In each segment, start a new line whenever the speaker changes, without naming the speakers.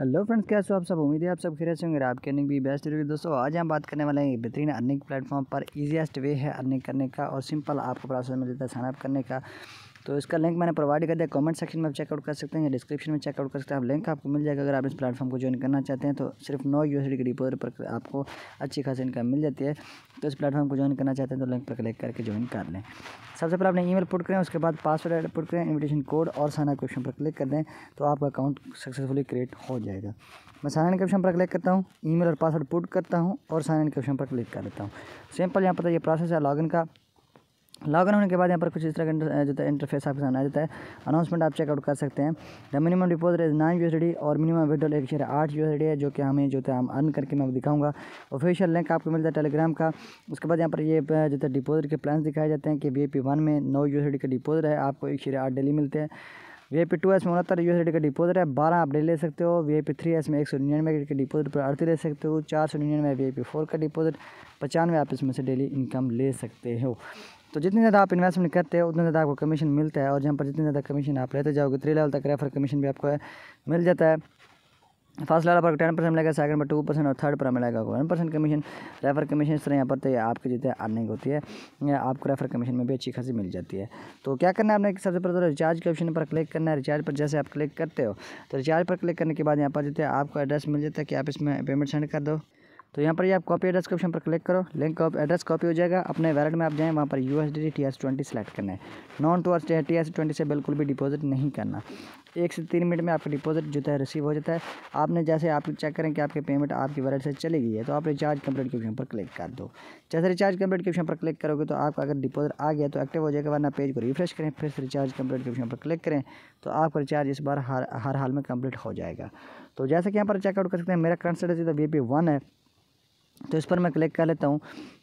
hello friends कैसे हो आप सब उम्मीद है आप सब खेरे से होंगे आपके अर्निंग भी बेस्ट होगी दोस्तों आज हम बात करने वाले हैं बेहतरीन अर्निंग प्लेटफॉर्म पर ईजिएस्ट वे है अर्निंग करने का और सिंपल आपको प्रोसेस मिलता है साइनअप करने का तो इसका लिंक मैंने प्रोवाइड कर दिया कमेंट सेक्शन में आप चेकआउट कर सकते हैं या डिस्क्रिप्शन में चेकआउट कर सकते हैं आप लिंक आपको मिल जाएगा अगर आप इस प्लेटफॉर्म को ज्वाइन करना चाहते हैं तो सिर्फ नौ यू के डिपोजर पर आपको अच्छी खासी इनकम मिल जाती है तो इस प्लेटफॉर्म को ज्वाइन करना चाहते हैं तो लिंक पर क्लिक करके ज्वाइन कर लें सबसे पहले आपने मेल पुट करें उसके बाद पासवर्ड पुट करें इन्विटेशन कोड और साना क्वेश्चन पर क्लिक कर दें तो आपका अकाउंट सक्सेसफुली क्रिएट हो जाएगा मैं साइन इन क्वेश्चन पर क्लिक करता हूँ ईमेल और पासवर्ड पुट करता हूँ और साइन इन क्वेश्चन पर क्लिक कर लेता हूँ सिंपल यहाँ पता तो ये प्रोसेस है लॉगिन का लॉगइन होने के बाद यहाँ पर कुछ इस तरह का जो है इंटरफेस आपके सामने आ जाता है अनाउंसमेंट आप चेकआउट कर सकते हैं the minimum deposit is nine U और मिनिमम विड्रॉल एक शेयर आठ यू है जो कि हमें जो है हम अर्न करके मैं दिखाऊंगा ऑफिशियल लिंक आपको मिलता है टेलीग्राम का उसके बाद यहाँ पर ये जो है डिपोजिट के प्लान दिखाए जाते हैं कि वी पी वन में नौ यू का डिपोजिट है आपको एक शेयर आठ डेली मिलते हैं V I P two S में उनहत्तर यू का डिपोजिट है बारह आप डेली ले सकते हो V I P three S में एक सौ निन्यानवे के डिपोजिट पर अड़ती ले सकते हो चार सौ निन्यानवे वी आई पी फोर का डिपोजिट पचानवे आप इसमें से डेली इनकम ले सकते हो तो जितनी ज़्यादा आप इन्वेस्टमेंट करते हो उतना ज़्यादा आपको कमीशन मिलता है और जहाँ पर जितनी ज़्यादा कमीशन आप लेते जाओगे थ्री लेवल तक रेफर कमीशन भी आपको मिल जाता है फर्स्ट लेवल पर टेन परसेंट मिलेगा सेकंड पर टू परसेंट और थर्ड पर मिलेगा one percent commission refer commission इस तरह यहाँ पर तो आपकी जितने अर्निंग होती है आपको रेफर कमीशन में भी अच्छी खासी मिल जाती है तो क्या करना है आपने सबसे पहले तो रिचार्ज के ऑप्शन पर क्लिक करना है रिचार्ज पर जैसे आप क्लिक करते हो तो रिचार्ज पर क्लिक करने के बाद यहाँ पर जो आपको एड्रेस मिल जाता है कि आप इसमें पेमेंट सेंड कर दो तो यहाँ पर ये आप कॉपी एड्रेस के ऑप्शन पर क्लिक करो लिंक एड्रेस कॉपी हो जाएगा अपने वैलेट में आप जाएँ वहाँ पर U S D T S twenty select करना है non two R T S twenty से बिल्कुल भी डिपॉजिट नहीं करना एक से तीन मिनट में आपका डिपॉजिट जो है रिसीव हो जाता है आपने जैसे आप चेक करें कि आपकी पेमेंट आपकी वैलेट से चली गई है तो आप रिचार्ज कंप्लीट के ऑप्शन पर क्लिक कर दो जैसे रिचार्ज कंप्लीट के ऑप्शन पर क्लिक करोगे तो आपका अगर डिपॉजिट आ गया तो एक्टिव हो जाएगा वरना पेज को रिफ्रेश करें फिर रिचार्ज कंप्लीट के ऑप्शन पर क्लिक करें तो आपका रिचार्ज इस बार हर हर हाल में कंप्लीट हो जाएगा तो जैसे कि यहाँ पर चेकआउट कर सकते हैं मेरा current status V P one है तो इस पर मैं क्लिक कर लेता हूँ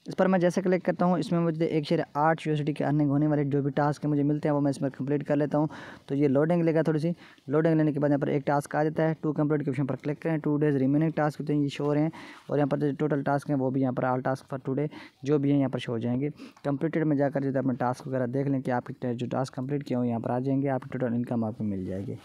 इस पर मैं जैसे क्लिक करता हूँ इसमें मुझे एक शेयर आठ यूनिवर्सिटी के अर्निंग होने वाले जो भी टास्क मुझे मिलते हैं वो मैं इसमें कंप्लीट कर लेता हूँ तो ये लोडिंग लेगा थोड़ी सी लोडिंग लेने के बाद यहाँ पर एक टास्क आ जाता है टू कंप्लीट के ऑप्शन पर क्लिक करें टू डेज रिमेनिंग टास्क होते हैं ये शो रहे हैं और यहाँ पर जो टोटल टास्क हैं वो भी यहाँ पर आल टास्क फॉर टूडे जो भी हैं यहाँ पर शो हो जाएंगे कंप्लीटेड में जाकर जो अपने टास्क वगैरह देख लें कि आपके जो टास्क कंप्लीट किए हो यहाँ पर आ जाएंगे आपकी टोटल इनकम आपको मिल जाएगी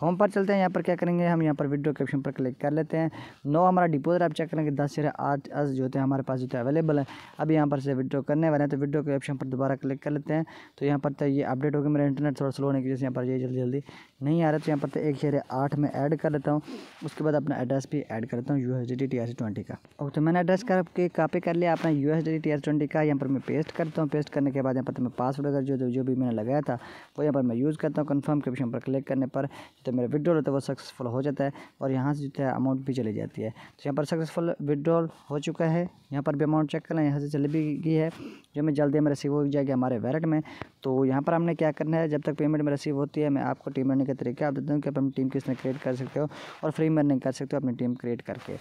होम पर चलते हैं यहाँ पर क्या करेंगे हम यहाँ पर वीडियो कैप्शन पर क्लिक कर लेते हैं नौ हमारा डिपोजर आप चेक करेंगे दस से आठ आज जो होते हैं हमारे पास जो है अवेलेबल है अब यहाँ पर से वीडियो करने वाले हैं तो वीडियो कैप्शन पर दोबारा क्लिक कर लेते हैं तो यहाँ पर तो ये अपडेट होगी मेरा इंटरनेट थोड़ा स्लो होने की वजह से यहाँ पर ये जल्दी जल्दी नहीं आ रहा तो यहाँ पर तो एक शेयर आठ में ऐड कर लेता हूँ उसके बाद अपना एड्रेस भी एड कर लेता हूँ U S D T R twenty का ओके तो मैंने एड्रेस करके कापी कर लिया अपना U S D T R twenty का यहाँ पर मैं पेस्ट करता हूँ पेस्ट करने के बाद यहाँ पर तो मैं पासवर्ड अगर जो जो भी मैंने लगाया था वो यहाँ पर मैं यूज़ करता हूँ कन्फर्म कैप्शन पर क्लिक करने पर तो से मेरा विड्रॉल होता है वो सक्सेसफुल हो जाता है और यहाँ से जो है अमाउंट भी चली जाती है तो यहाँ पर सक्सेसफुल विड्रॉल हो चुका है यहाँ पर भी अमाउंट चेक करना यहाँ से चली भी गई है जो मैं जल्दी हमें रिसीव हो जाएगी हमारे वैलेट में तो यहाँ पर हमने क्या करना है जब तक पेमेंट में रिसीव होती है मैं आपको टीम रनिंग का तरीका आप देता हूँ कि आप अपनी टीम किसने क्रिएट कर सकते हो और फ्री में रनिंग कर सकते हो अपनी टीम क्रिएट करके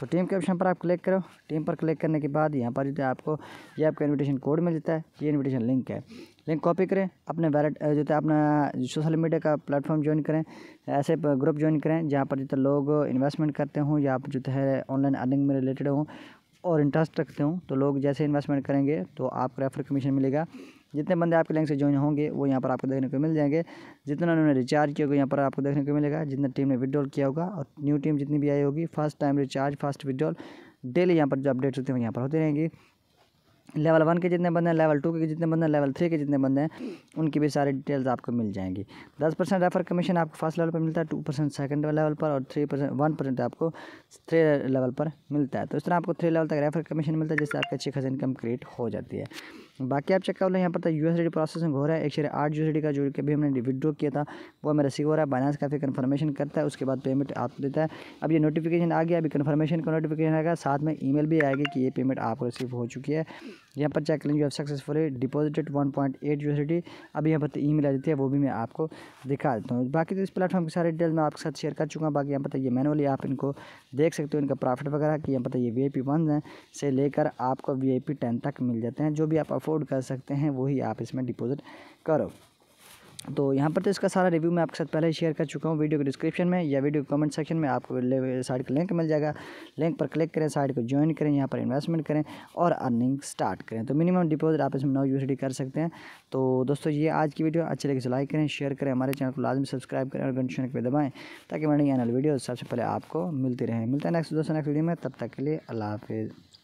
तो टीम के ऑप्शन पर आप क्लिक करो टीम पर क्लिक करने के बाद यहाँ पर जो है आपको ये आपका इनविटेशन कोड मिल जाता है ये इनविटेशन लिंक है लिंक कॉपी करें अपने वैलेट जो है अपना सोशल मीडिया का प्लेटफॉर्म ज्वाइन करें ऐसे ग्रुप ज्वाइन करें जहाँ पर जो लोग इन्वेस्टमेंट करते हों या आप जो है ऑनलाइन अर्निंग में रिलेटेड हों और इंटरेस्ट रखते हों तो लोग जैसे इन्वेस्टमेंट करेंगे तो आपको रेफर कमीशन मिलेगा जितने बंदे आपके लिंक से ज्वाइन होंगे वो यहाँ पर आपको देखने को मिल जाएंगे जितना उन्होंने रिचार्ज किया होगा यहाँ पर आपको देखने को मिलेगा जितना टीम ने विड्रॉल किया होगा और न्यू टीम जितनी भी आई होगी first time recharge first withdrawal daily यहाँ पर जो अपडेट्स होते हैं वो यहाँ पर होते रहेंगे लेवल वन के जितने बंदे हैं लेवल टू के जितने बंदे हैं लेवल थ्री के जितने बंदे हैं उनकी भी सारी डिटेल्स आपको मिल जाएंगी दस परसेंट रेफर कमीशन आपको फर्स्ट लेवल पर मिलता है टू परसेंट सेकेंड लेवल पर और थ्री परसेंट वन परसेंट आपको थ्री लेवल पर मिलता है तो इस तरह आपको थ्री लेवल तक रेफर कमीशन मिलता है जिससे आपकी अच्छी खासी इनकम क्रिएट हो जाती है बाकी आप चेक कर लो यहाँ पर था डी प्रोसेसिंग हो रहा है एक शेयर आठ यू का जो कि अभी हमने विड्रो किया था वो हमें रिसीव हो रहा है बाइनास काफ़ी कन्फर्मेशन करता है उसके बाद पेमेंट आप देता है अब ये नोटिफिकेशन आ गया अभी कन्फर्मेशन का नोटिफिकेशन आएगा साथ में ई भी आएगी कि ये पेमेंट आपको रिसीव हो चुकी है यहाँ पर चेक करेंगे successfully deposited one point eight C अभी यहाँ पर ई तो मेल आ जाती है वो भी मैं आपको दिखा देता हूँ बाकी तो इस प्लेटफॉर्म के सारे डिटेल मैं आपके साथ शेयर कर चुका हूँ बाकी यहाँ पर तो ये मैनुअली आप इनको देख सकते हो इनका प्रॉफिट वगैरह कि यहाँ पर तो ये वी आई वन हैं से लेकर आपको वी आई पी टेन तक मिल जाते हैं जो भी आप अफोर्ड कर सकते हैं वही आप इसमें डिपोज़िट करो तो यहाँ पर तो इसका सारा रिव्यू मैं आपके साथ पहले शेयर कर चुका हूँ वीडियो के डिस्क्रिप्शन में या वीडियो कमेंट सेक्शन में आपको साइट का लिंक मिल जाएगा लिंक पर क्लिक करें साइट को ज्वाइन करें यहाँ पर इन्वेस्टमेंट करें और अर्निंग स्टार्ट करें तो मिनिमम डिपोजिट आप इसमें नौ यू कर सकते हैं तो दोस्तों ये आज की वीडियो अच्छी लगे से तो लाइक करें शेयर करें हमारे चैनल को लाजमी सब्सक्राइब करें और घंटे पर दबाएँ ताकि मैंने ये वाली वीडियो सबसे पहले आपको मिलती रहे मिलते हैं नेक्स्ट दोस्तों नेक्स्ट वीडियो में तब तक के लिए अल्लाह हाफिज़